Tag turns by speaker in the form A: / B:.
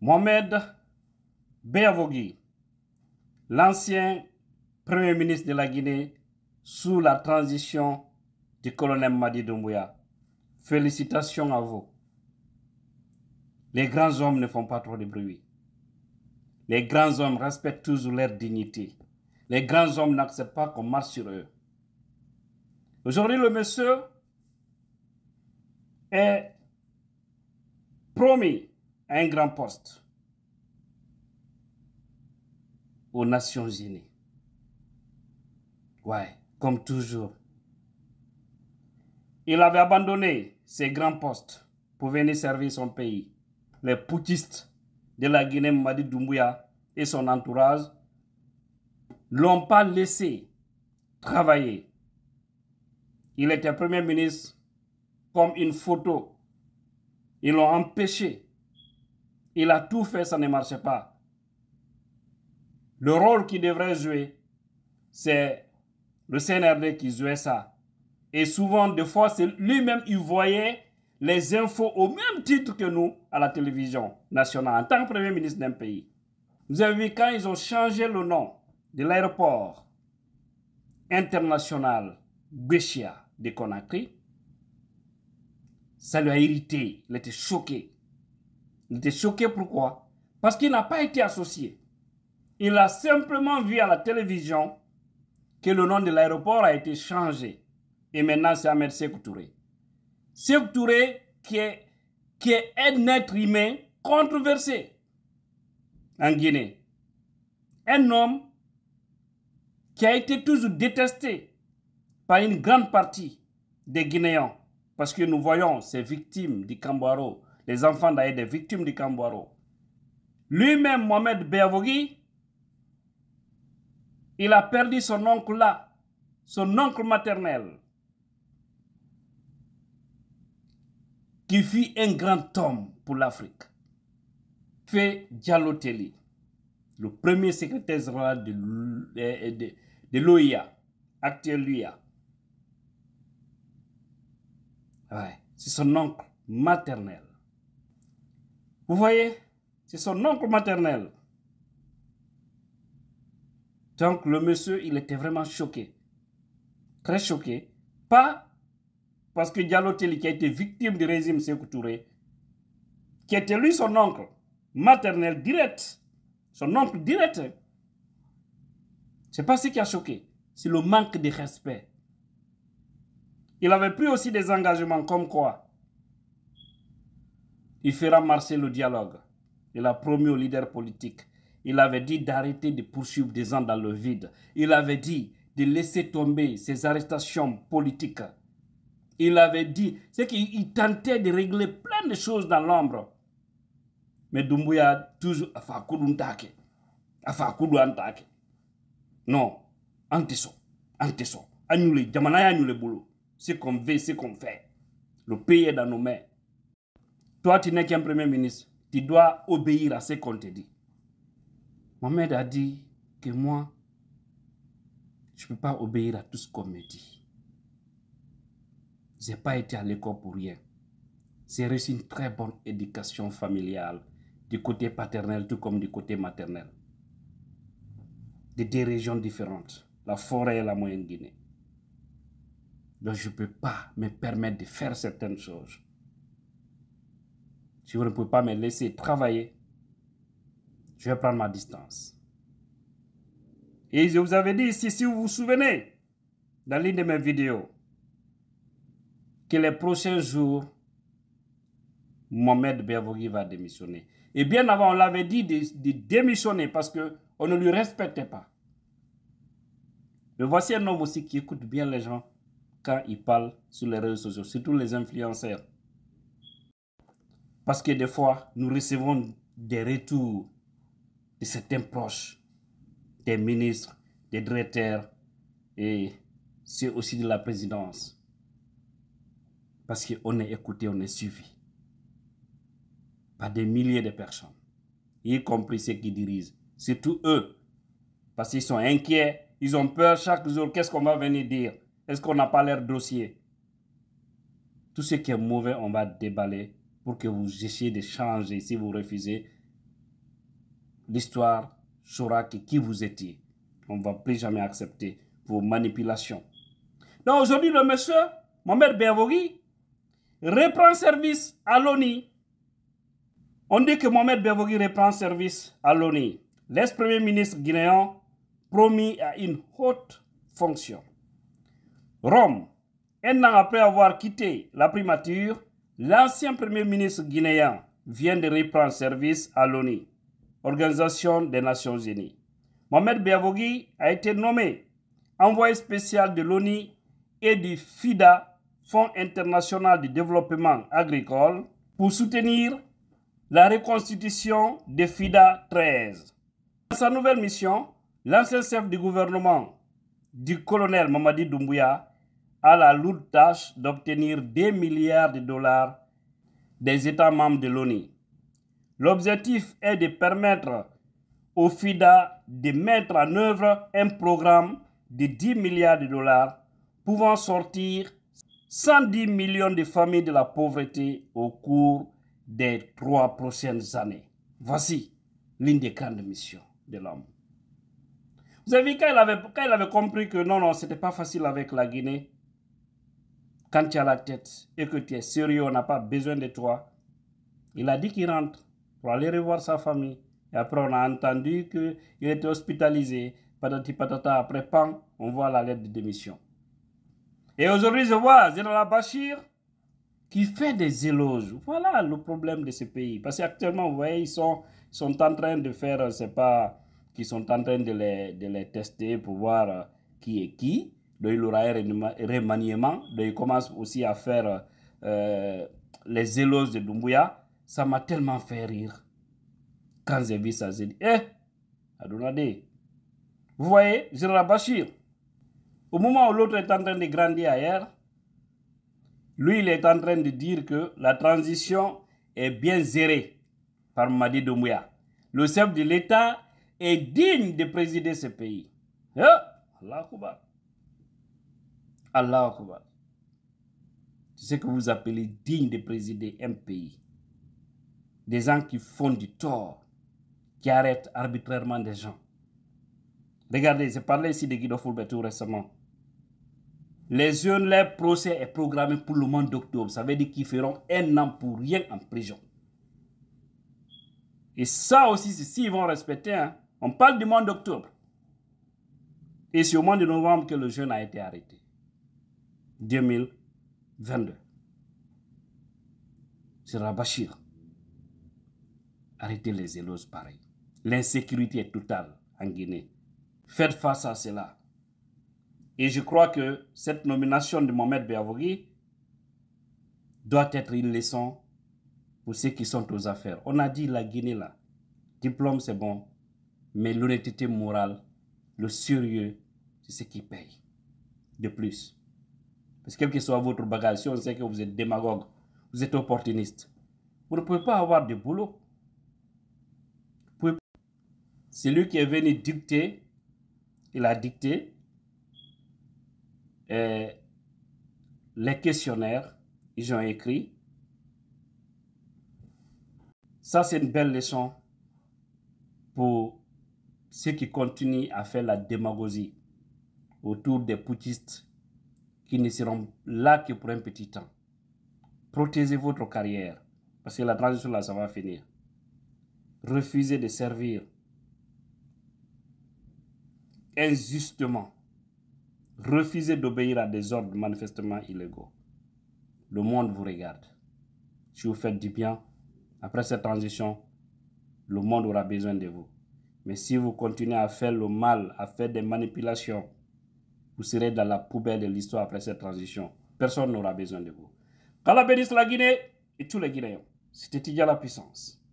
A: Mohamed Béavogui, l'ancien Premier ministre de la Guinée sous la transition du colonel Madi Doumbouya. Félicitations à vous. Les grands hommes ne font pas trop de bruit. Les grands hommes respectent toujours leur dignité. Les grands hommes n'acceptent pas qu'on marche sur eux. Aujourd'hui, le monsieur est promis un grand poste aux Nations Unies. Ouais, comme toujours. Il avait abandonné ses grands postes pour venir servir son pays. Les poutistes de la Guinée madi Doumbouya et son entourage l'ont pas laissé travailler. Il était Premier ministre comme une photo. Ils l'ont empêché il a tout fait, ça ne marchait pas. Le rôle qu'il devrait jouer, c'est le CNRD qui jouait ça. Et souvent, des fois, c'est lui-même, il voyait les infos au même titre que nous à la télévision nationale, en tant que Premier ministre d'un pays. Vous avez vu quand ils ont changé le nom de l'aéroport international Béchia de Conakry, ça lui a irrité, il était choqué. Il était choqué pourquoi Parce qu'il n'a pas été associé. Il a simplement vu à la télévision que le nom de l'aéroport a été changé. Et maintenant, c'est Ahmed Sekou Touré. qui est, qui un être humain controversé en Guinée. Un homme qui a été toujours détesté par une grande partie des Guinéens parce que nous voyons ces victimes du Cambaro les enfants d'ailleurs des victimes du Camboiro. Lui-même, Mohamed Beavogui, il a perdu son oncle là, son oncle maternel, qui fut un grand homme pour l'Afrique. Fait Djaloteli, le premier secrétaire général de, l'OIA, actuel l'OIA. c'est son oncle maternel. Vous voyez C'est son oncle maternel. Donc le monsieur, il était vraiment choqué. Très choqué. Pas parce que Diallo qui a été victime du régime Sékou qui était lui son oncle maternel direct, son oncle direct, c'est pas ce qui a choqué, c'est le manque de respect. Il avait pris aussi des engagements comme quoi il fera marcher le dialogue. Il a promis aux leaders politiques. Il avait dit d'arrêter de poursuivre des gens dans le vide. Il avait dit de laisser tomber ces arrestations politiques. Il avait dit, c'est qu'il tentait de régler plein de choses dans l'ombre. Mais Dumbuya toujours, un d'un taquet. non anteso anteso annulé jamana annulé boulot ce qu'on veut ce qu'on fait le pays est dans nos mains toi, tu n'es qu'un premier ministre. Tu dois obéir à ce qu'on te dit. Mohamed a dit que moi, je ne peux pas obéir à tout ce qu'on me dit. Je n'ai pas été à l'école pour rien. J'ai reçu une très bonne éducation familiale, du côté paternel tout comme du côté maternel. De deux régions différentes, la forêt et la Moyenne-Guinée. Donc je ne peux pas me permettre de faire certaines choses. Si vous ne pouvez pas me laisser travailler, je vais prendre ma distance. Et je vous avais dit ici, si vous vous souvenez, dans l'une de mes vidéos, que les prochains jours, Mohamed Béavogui va démissionner. Et bien avant, on l'avait dit de, démissionner parce qu'on ne lui respectait pas. Mais voici un homme aussi qui écoute bien les gens quand il parle sur les réseaux sociaux, surtout les influenceurs. Parce que des fois, nous recevons des retours de certains proches, des ministres, des directeurs, et ceux aussi de la présidence. Parce qu'on est écouté, on est suivi par des milliers de personnes, y compris ceux qui dirigent. C'est tout eux. Parce qu'ils sont inquiets, ils ont peur chaque jour. Qu'est-ce qu'on va venir dire Est-ce qu'on n'a pas leur dossier Tout ce qui est mauvais, on va déballer pour que vous essayiez de changer. Si vous refusez, l'histoire saura qui vous étiez. On ne va plus jamais accepter vos manipulations. Donc aujourd'hui, le monsieur Mohamed Bevogui reprend service à l'ONI. On dit que Mohamed Bevogui reprend service à l'ONI. L'ex-premier ministre guinéen promis à une haute fonction. Rome, un an après avoir quitté la primature, L'ancien Premier ministre guinéen vient de reprendre service à l'ONU, Organisation des Nations Unies. Mohamed Biavogui a été nommé envoyé spécial de l'ONU et du FIDA, Fonds international de développement agricole, pour soutenir la reconstitution de FIDA 13. Dans sa nouvelle mission, l'ancien chef du gouvernement du colonel Mamadi Doumbouya à la lourde tâche d'obtenir 2 milliards de dollars des États membres de l'ONU. L'objectif est de permettre au FIDA de mettre en œuvre un programme de 10 milliards de dollars pouvant sortir 110 millions de familles de la pauvreté au cours des trois prochaines années. Voici l'une des grandes missions de l'homme. Vous avez vu, quand il avait, avait compris que non, non, c'était pas facile avec la Guinée, quand tu as la tête et que tu es sérieux, on n'a pas besoin de toi. Il a dit qu'il rentre pour aller revoir sa famille. Et après, on a entendu qu'il était hospitalisé. Patati patata, après on voit la lettre de démission. Et aujourd'hui, je vois Zéla Bachir qui fait des éloges. Voilà le problème de ce pays. Parce qu'actuellement, vous voyez, ils sont, sont en train de faire, c'est pas, qu'ils sont en train de les, de les tester pour voir qui est qui il aura un remaniement, il commence aussi à faire euh, les zélos de Doumbouya. Ça m'a tellement fait rire. Quand j'ai vu ça, j'ai dit, eh, Adonade, vous voyez, Général Bachir, au moment où l'autre est en train de grandir ailleurs, lui, il est en train de dire que la transition est bien zérée par Madi Doumbouya. Le chef de l'État est digne de présider ce pays. Eh, Allah Akbar. C'est ce que vous appelez digne de présider un pays. Des gens qui font du tort, qui arrêtent arbitrairement des gens. Regardez, j'ai parlé ici de Guido Fulbert récemment. Les jeunes, leur procès est programmé pour le mois d'octobre. Ça veut dire qu'ils feront un an pour rien en prison. Et ça aussi, c'est s'ils vont respecter, hein. on parle du mois d'octobre. Et c'est au mois de novembre que le jeune a été arrêté. 2022. Sera Bachir. Arrêtez les éloges pareils. L'insécurité est totale en Guinée. Faites face à cela. Et je crois que cette nomination de Mohamed Béavogui doit être une leçon pour ceux qui sont aux affaires. On a dit la Guinée là, diplôme c'est bon, mais l'honnêteté morale, le sérieux, c'est ce qui paye. De plus, parce que quel que soit votre bagage, si on sait que vous êtes démagogue, vous êtes opportuniste, vous ne pouvez pas avoir de boulot. C'est lui qui est venu dicter, il a dicté euh, les questionnaires, ils ont écrit. Ça, c'est une belle leçon pour ceux qui continuent à faire la démagogie autour des poutistes qui ne seront là que pour un petit temps. Protégez votre carrière, parce que la transition, là, ça va finir. Refusez de servir injustement. Refusez d'obéir à des ordres manifestement illégaux. Le monde vous regarde. Si vous faites du bien, après cette transition, le monde aura besoin de vous. Mais si vous continuez à faire le mal, à faire des manipulations, vous serez dans la poubelle de l'histoire après cette transition. Personne n'aura besoin de vous. la bénisse la Guinée et tous les Guinéens. C'était Tidia la puissance.